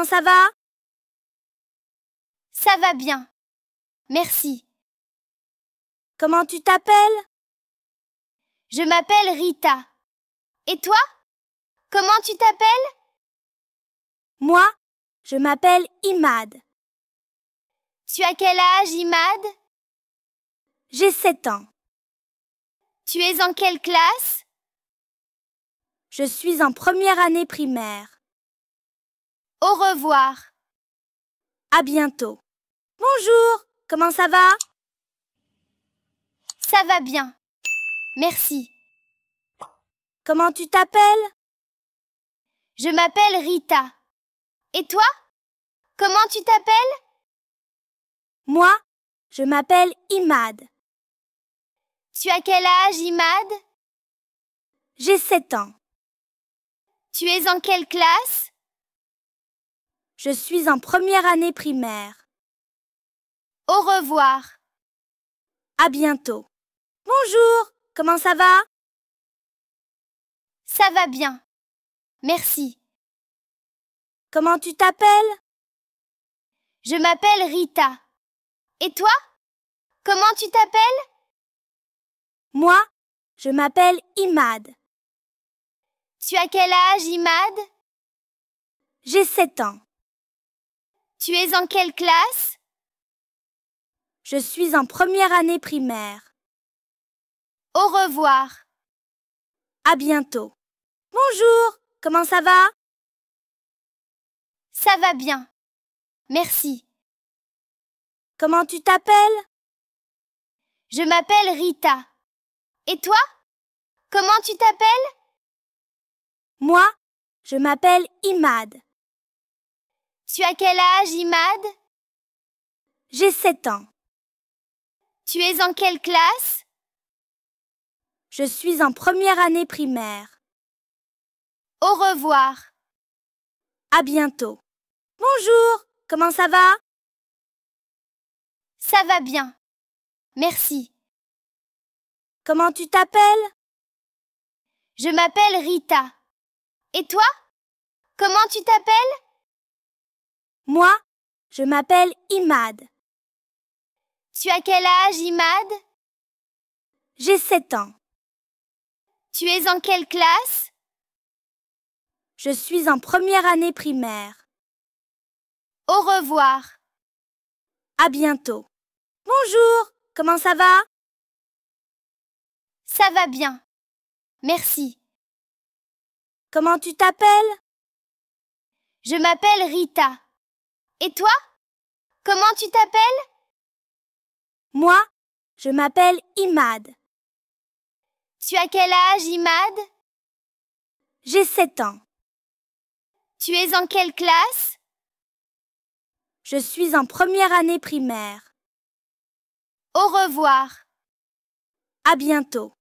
comment ça va Ça va bien. Merci. Comment tu t'appelles Je m'appelle Rita. Et toi Comment tu t'appelles Moi, je m'appelle Imad. Tu as quel âge, Imad J'ai 7 ans. Tu es en quelle classe Je suis en première année primaire. Au revoir. À bientôt. Bonjour, comment ça va Ça va bien. Merci. Comment tu t'appelles Je m'appelle Rita. Et toi Comment tu t'appelles Moi, je m'appelle Imad. Tu as quel âge, Imad J'ai 7 ans. Tu es en quelle classe je suis en première année primaire. Au revoir. À bientôt. Bonjour, comment ça va Ça va bien. Merci. Comment tu t'appelles Je m'appelle Rita. Et toi Comment tu t'appelles Moi, je m'appelle Imad. Tu as quel âge, Imad J'ai 7 ans. Tu es en quelle classe Je suis en première année primaire. Au revoir. À bientôt. Bonjour, comment ça va Ça va bien. Merci. Comment tu t'appelles Je m'appelle Rita. Et toi Comment tu t'appelles Moi, je m'appelle Imad. Tu as quel âge, Imad J'ai 7 ans. Tu es en quelle classe Je suis en première année primaire. Au revoir. À bientôt. Bonjour, comment ça va Ça va bien. Merci. Comment tu t'appelles Je m'appelle Rita. Et toi Comment tu t'appelles moi, je m'appelle Imad. Tu as quel âge, Imad J'ai 7 ans. Tu es en quelle classe Je suis en première année primaire. Au revoir. À bientôt. Bonjour, comment ça va Ça va bien. Merci. Comment tu t'appelles Je m'appelle Rita. Et toi Comment tu t'appelles Moi, je m'appelle Imad. Tu as quel âge, Imad J'ai 7 ans. Tu es en quelle classe Je suis en première année primaire. Au revoir. À bientôt.